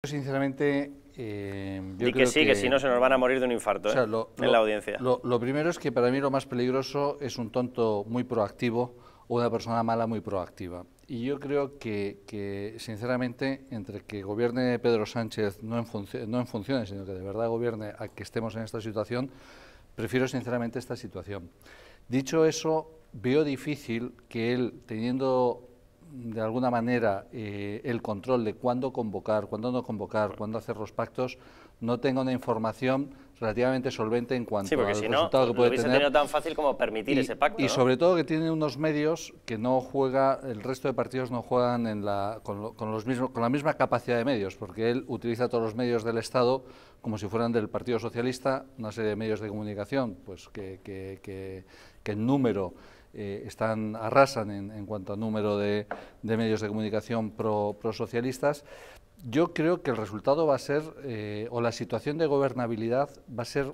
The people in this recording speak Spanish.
Eh, yo sinceramente... y que sí, que, si no se nos van a morir de un infarto ¿eh? en la audiencia. Lo, primero es que para mí lo más peligroso es un tonto muy proactivo o una persona mala muy proactiva. Y yo creo que, sinceramente, entre que gobierne Pedro Sánchez no en, no en funciones, sino que de verdad gobierne a que estemos en esta situación, prefiero sinceramente esta situación. Dicho eso, veo difícil que él, teniendo de alguna manera eh, el control de cuándo convocar, cuándo no convocar, cuándo hacer los pactos, no tenga una información relativamente solvente en cuanto al resultado que puede tener. Tenido tan fácil como permitir ese pacto. Y sobre todo que tiene unos medios que no juega, el resto de partidos no juegan con, los mismos, con la misma capacidad de medios, porque él utiliza todos los medios del Estado como si fueran del Partido Socialista, una serie de medios de comunicación, pues que, que, que en número eh, están, arrasan en, cuanto a número de, medios de comunicación prosocialistas, yo creo que el resultado va a ser, eh, o la situación de gobernabilidad va a ser